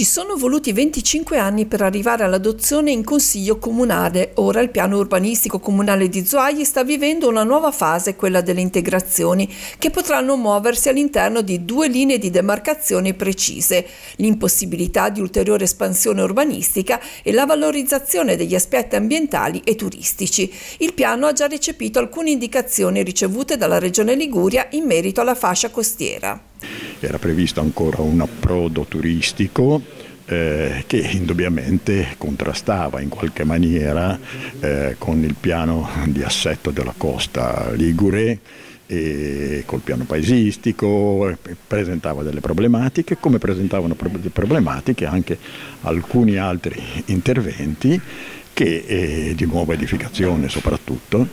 Ci sono voluti 25 anni per arrivare all'adozione in consiglio comunale. Ora il piano urbanistico comunale di Zuaie sta vivendo una nuova fase, quella delle integrazioni, che potranno muoversi all'interno di due linee di demarcazione precise, l'impossibilità di ulteriore espansione urbanistica e la valorizzazione degli aspetti ambientali e turistici. Il piano ha già recepito alcune indicazioni ricevute dalla Regione Liguria in merito alla fascia costiera era previsto ancora un approdo turistico eh, che indubbiamente contrastava in qualche maniera eh, con il piano di assetto della costa Ligure e col piano paesistico, presentava delle problematiche, come presentavano problematiche anche alcuni altri interventi che, eh, di nuova edificazione soprattutto,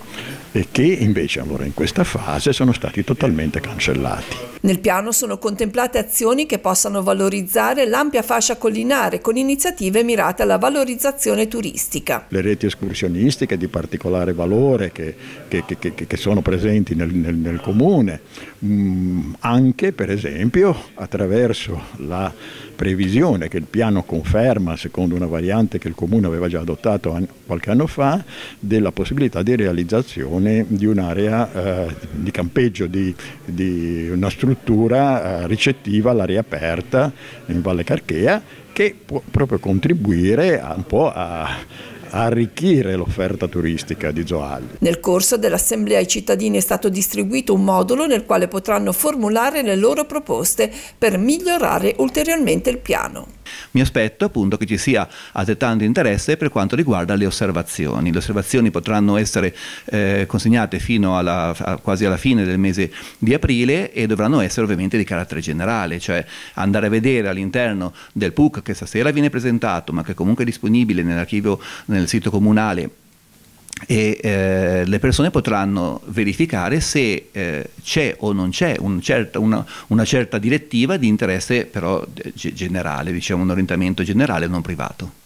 e che invece allora in questa fase sono stati totalmente cancellati. Nel piano sono contemplate azioni che possano valorizzare l'ampia fascia collinare con iniziative mirate alla valorizzazione turistica. Le reti escursionistiche di particolare valore che, che, che, che sono presenti nel, nel, nel comune, mm, anche per esempio attraverso la previsione che il piano conferma, secondo una variante che il Comune aveva già adottato an qualche anno fa, della possibilità di realizzazione di un'area eh, di campeggio, di, di una struttura eh, ricettiva all'aria aperta in Valle Carchea che può proprio contribuire a, un po' a arricchire l'offerta turistica di Gioalli. Nel corso dell'assemblea ai cittadini è stato distribuito un modulo nel quale potranno formulare le loro proposte per migliorare ulteriormente il piano. Mi aspetto appunto che ci sia altrettanto interesse per quanto riguarda le osservazioni. Le osservazioni potranno essere eh, consegnate fino alla, quasi alla fine del mese di aprile e dovranno essere ovviamente di carattere generale, cioè andare a vedere all'interno del PUC che stasera viene presentato ma che comunque è disponibile nell'archivio nel sito comunale e eh, le persone potranno verificare se eh, c'è o non c'è un certa, una, una, certa direttiva di interesse però eh, generale, diciamo un orientamento generale non privato.